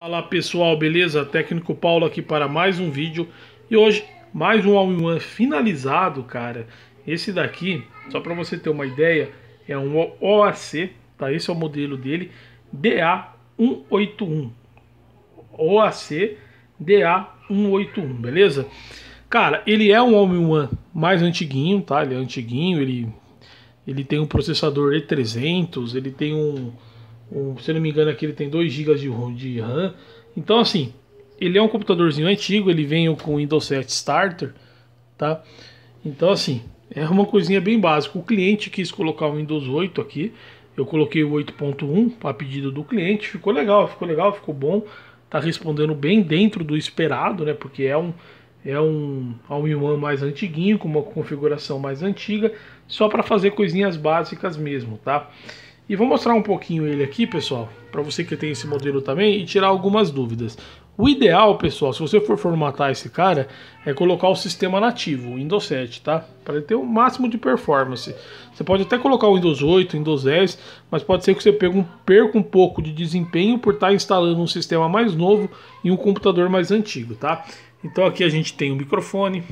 Fala pessoal, beleza? Técnico Paulo aqui para mais um vídeo e hoje mais um all one finalizado, cara. Esse daqui, só para você ter uma ideia, é um OAC, tá? Esse é o modelo dele, DA181. OAC DA181, beleza? Cara, ele é um all one mais antiguinho, tá? Ele é antiguinho, ele ele tem um processador E300, ele tem um se não me engano, aqui ele tem 2 GB de, de RAM. Então, assim, ele é um computadorzinho antigo, ele vem com Windows 7 Starter, tá? Então, assim, é uma coisinha bem básica. O cliente quis colocar o Windows 8 aqui, eu coloquei o 8.1 a pedido do cliente, ficou legal, ficou legal, ficou bom, tá respondendo bem dentro do esperado, né? Porque é um é um all-in-one é mais antiguinho, com uma configuração mais antiga, só para fazer coisinhas básicas mesmo, tá? E vou mostrar um pouquinho ele aqui, pessoal, para você que tem esse modelo também e tirar algumas dúvidas. O ideal, pessoal, se você for formatar esse cara, é colocar o sistema nativo, o Windows 7, tá? Para ele ter o máximo de performance. Você pode até colocar o Windows 8, Windows 10, mas pode ser que você perca um pouco de desempenho por estar tá instalando um sistema mais novo em um computador mais antigo, tá? Então aqui a gente tem o microfone,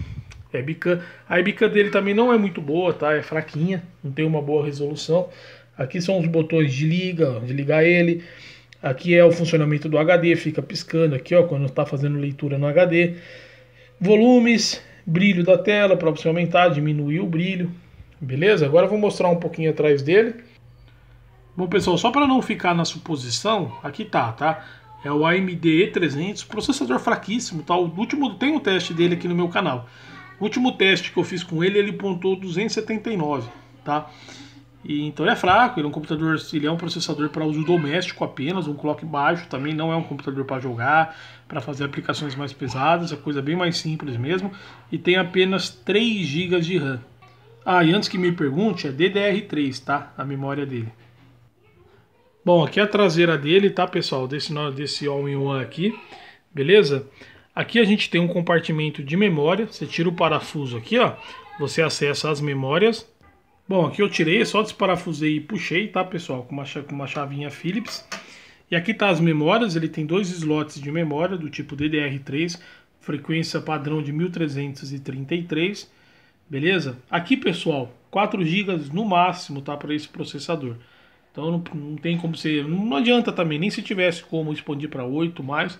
a webcam. A webcam dele também não é muito boa, tá? É fraquinha, não tem uma boa resolução. Aqui são os botões de liga, de ligar ele. Aqui é o funcionamento do HD, fica piscando aqui, ó, quando está fazendo leitura no HD. Volumes, brilho da tela para você aumentar, diminuir o brilho. Beleza? Agora eu vou mostrar um pouquinho atrás dele. Bom, pessoal, só para não ficar na suposição, aqui tá, tá? É o AMD E300, processador fraquíssimo, tá? O último, tem um teste dele aqui no meu canal. O último teste que eu fiz com ele, ele pontou 279, tá? E, então ele é fraco, ele é um computador, ele é um processador para uso doméstico apenas, um clock baixo, também não é um computador para jogar, para fazer aplicações mais pesadas, é coisa bem mais simples mesmo, e tem apenas 3 GB de RAM. Ah, e antes que me pergunte, é DDR3, tá? A memória dele. Bom, aqui é a traseira dele, tá, pessoal? Desse, desse All-in-One aqui, beleza? Aqui a gente tem um compartimento de memória, você tira o parafuso aqui, ó, você acessa as memórias, Bom, aqui eu tirei, é só desparafusei e puxei, tá pessoal, com uma, com uma chavinha Phillips. E aqui tá as memórias, ele tem dois slots de memória do tipo DDR3, frequência padrão de 1333, beleza? Aqui pessoal, 4 GB no máximo, tá, para esse processador. Então não, não tem como ser, não adianta também, nem se tivesse como expandir para 8 mais,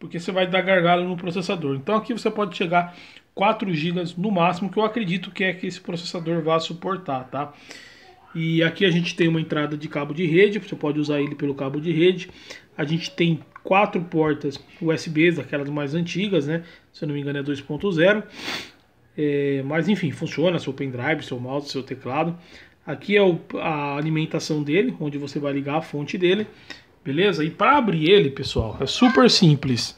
porque você vai dar gargalo no processador. Então aqui você pode chegar 4 GB no máximo, que eu acredito que é que esse processador vai suportar, tá? E aqui a gente tem uma entrada de cabo de rede, você pode usar ele pelo cabo de rede. A gente tem quatro portas USBs, aquelas mais antigas, né? Se eu não me engano é 2.0. É, mas enfim, funciona seu pendrive, seu mouse, seu teclado. Aqui é o, a alimentação dele, onde você vai ligar a fonte dele, beleza? E para abrir ele, pessoal, é super simples.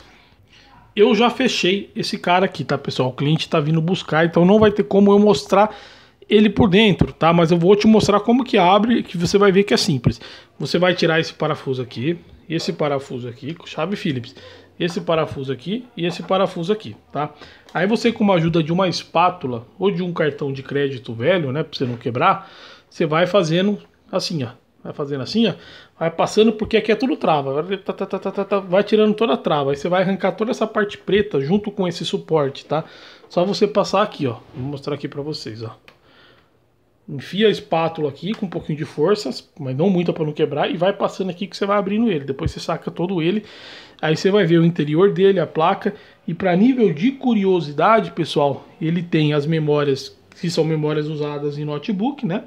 Eu já fechei esse cara aqui, tá, pessoal? O cliente está vindo buscar, então não vai ter como eu mostrar ele por dentro, tá? Mas eu vou te mostrar como que abre, que você vai ver que é simples. Você vai tirar esse parafuso aqui, esse parafuso aqui, chave Phillips, esse parafuso aqui e esse parafuso aqui, tá? Aí você com a ajuda de uma espátula ou de um cartão de crédito velho, né, para você não quebrar, você vai fazendo assim, ó. Vai fazendo assim, ó. Vai passando porque aqui é tudo trava. Agora tá, tá, tá, tá, vai tirando toda a trava. Aí você vai arrancar toda essa parte preta junto com esse suporte, tá? Só você passar aqui, ó. Vou mostrar aqui pra vocês, ó. Enfia a espátula aqui com um pouquinho de força, mas não muita para não quebrar, e vai passando aqui que você vai abrindo ele. Depois você saca todo ele, aí você vai ver o interior dele, a placa. E para nível de curiosidade, pessoal, ele tem as memórias, que são memórias usadas em notebook, né?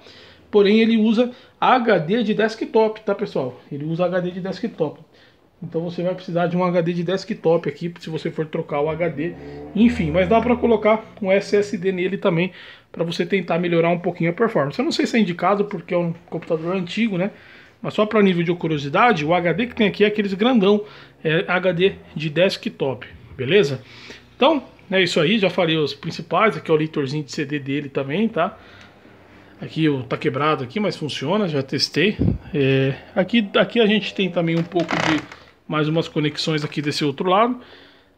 porém ele usa HD de desktop, tá pessoal? Ele usa HD de desktop. Então você vai precisar de um HD de desktop aqui, se você for trocar o HD. Enfim, mas dá para colocar um SSD nele também, para você tentar melhorar um pouquinho a performance. Eu não sei se é indicado, porque é um computador antigo, né? Mas só para nível de curiosidade, o HD que tem aqui é aqueles grandão, é HD de desktop, beleza? Então, é isso aí, já falei os principais, aqui é o leitorzinho de CD dele também, tá? Aqui tá quebrado aqui, mas funciona, já testei. É, aqui, aqui a gente tem também um pouco de mais umas conexões aqui desse outro lado.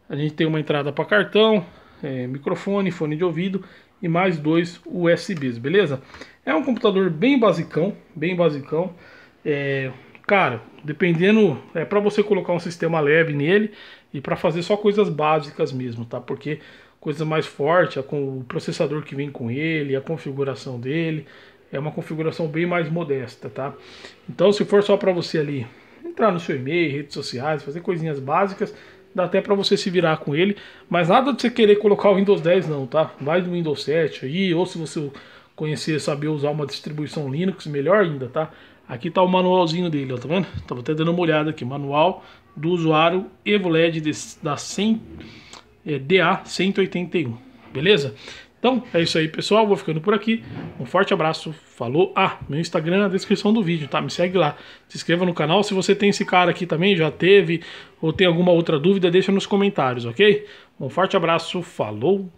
A gente tem uma entrada para cartão, é, microfone, fone de ouvido e mais dois USBs, beleza? É um computador bem basicão, bem basicão. É, cara, dependendo, é para você colocar um sistema leve nele e para fazer só coisas básicas mesmo, tá? Porque coisa mais forte, é com o processador que vem com ele, a configuração dele. É uma configuração bem mais modesta, tá? Então, se for só para você ali entrar no seu e-mail, redes sociais, fazer coisinhas básicas, dá até para você se virar com ele, mas nada de você querer colocar o Windows 10 não, tá? Vai do Windows 7 aí, ou se você conhecer, saber usar uma distribuição Linux, melhor ainda, tá? Aqui tá o manualzinho dele, ó, tá vendo? Tava até dando uma olhada aqui, manual do usuário EvoLED da 100 é, DA181, beleza? Então é isso aí, pessoal. Vou ficando por aqui. Um forte abraço. Falou. Ah, meu Instagram na descrição do vídeo, tá? Me segue lá. Se inscreva no canal. Se você tem esse cara aqui também, já teve, ou tem alguma outra dúvida, deixa nos comentários, ok? Um forte abraço. Falou.